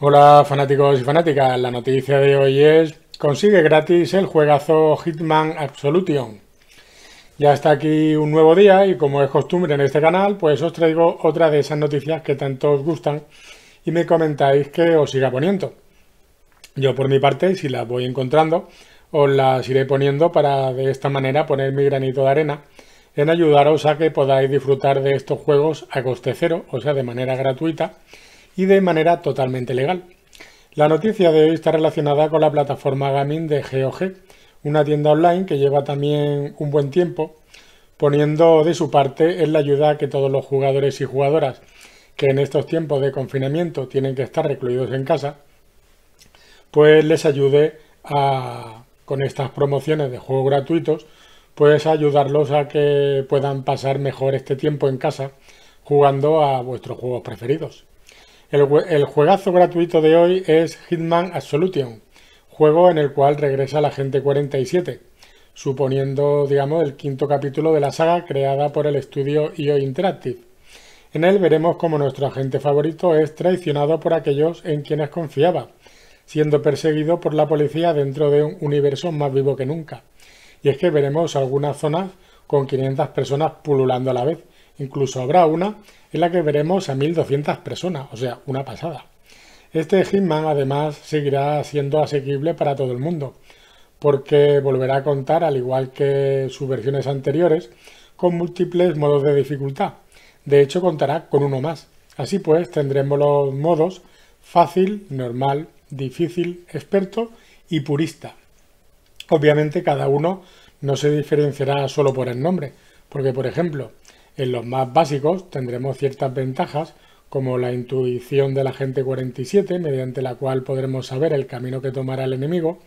Hola fanáticos y fanáticas, la noticia de hoy es consigue gratis el juegazo Hitman Absolution. Ya está aquí un nuevo día y como es costumbre en este canal, pues os traigo otra de esas noticias que tanto os gustan y me comentáis que os siga poniendo. Yo por mi parte, si las voy encontrando, os las iré poniendo para de esta manera poner mi granito de arena en ayudaros a que podáis disfrutar de estos juegos a coste cero, o sea, de manera gratuita y de manera totalmente legal. La noticia de hoy está relacionada con la plataforma gaming de GOG, una tienda online que lleva también un buen tiempo poniendo de su parte en la ayuda que todos los jugadores y jugadoras que en estos tiempos de confinamiento tienen que estar recluidos en casa, pues les ayude a, con estas promociones de juegos gratuitos, pues ayudarlos a que puedan pasar mejor este tiempo en casa jugando a vuestros juegos preferidos. El, juegazo gratuito de hoy es Hitman Absolution, juego en el cual regresa la gente 47, suponiendo, digamos, el quinto capítulo de la saga creada por el estudio IO e Interactive. En él veremos cómo nuestro agente favorito es traicionado por aquellos en quienes confiaba, siendo perseguido por la policía dentro de un universo más vivo que nunca. Y es que veremos algunas zonas con 500 personas pululando a la vez, Incluso habrá una en la que veremos a 1.200 personas, o sea, una pasada. Este Hitman además seguirá siendo asequible para todo el mundo, porque volverá a contar, al igual que sus versiones anteriores, con múltiples modos de dificultad. De hecho, contará con uno más. Así pues, tendremos los modos fácil, normal, difícil, experto y purista. Obviamente cada uno no se diferenciará solo por el nombre, porque por ejemplo, en los más básicos tendremos ciertas ventajas como la intuición del agente 47 mediante la cual podremos saber el camino que tomará el enemigo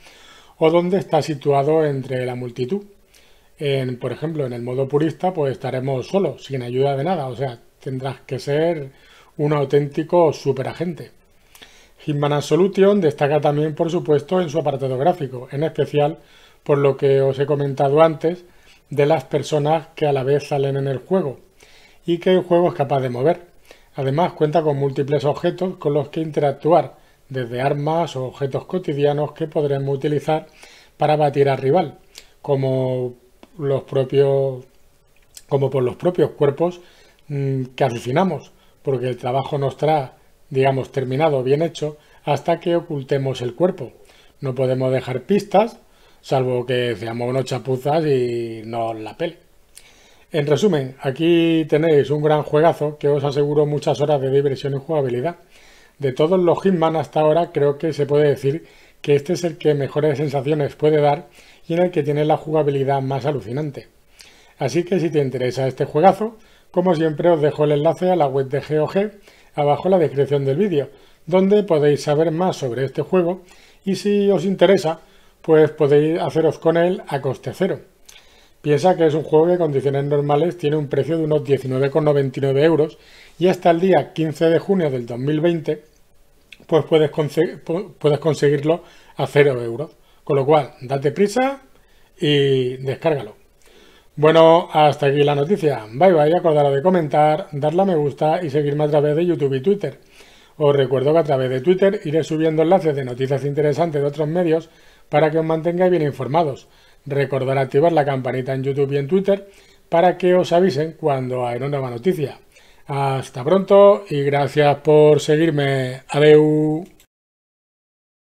o dónde está situado entre la multitud. En, por ejemplo, en el modo purista pues estaremos solos, sin ayuda de nada, o sea, tendrás que ser un auténtico superagente. Hitman Solution destaca también, por supuesto, en su apartado gráfico, en especial por lo que os he comentado antes, de las personas que a la vez salen en el juego y que el juego es capaz de mover. Además cuenta con múltiples objetos con los que interactuar, desde armas o objetos cotidianos que podremos utilizar para batir al rival, como los propios como por los propios cuerpos mm, que asesinamos, porque el trabajo nos trae, digamos, terminado, bien hecho, hasta que ocultemos el cuerpo. No podemos dejar pistas salvo que seamos unos chapuzas y nos la pele. En resumen, aquí tenéis un gran juegazo que os aseguro muchas horas de diversión y jugabilidad. De todos los Hitman hasta ahora creo que se puede decir que este es el que mejores sensaciones puede dar y en el que tiene la jugabilidad más alucinante. Así que si te interesa este juegazo, como siempre os dejo el enlace a la web de GOG abajo en la descripción del vídeo, donde podéis saber más sobre este juego y si os interesa pues podéis haceros con él a coste cero. Piensa que es un juego de condiciones normales tiene un precio de unos 19,99 euros y hasta el día 15 de junio del 2020 pues puedes, puedes conseguirlo a cero euros. Con lo cual, date prisa y descárgalo. Bueno, hasta aquí la noticia. Bye bye, acordaros de comentar, darle a me gusta y seguirme a través de YouTube y Twitter. Os recuerdo que a través de Twitter iré subiendo enlaces de noticias interesantes de otros medios para que os mantengáis bien informados. Recordad activar la campanita en YouTube y en Twitter para que os avisen cuando hay una nueva noticia. Hasta pronto y gracias por seguirme. Adiós.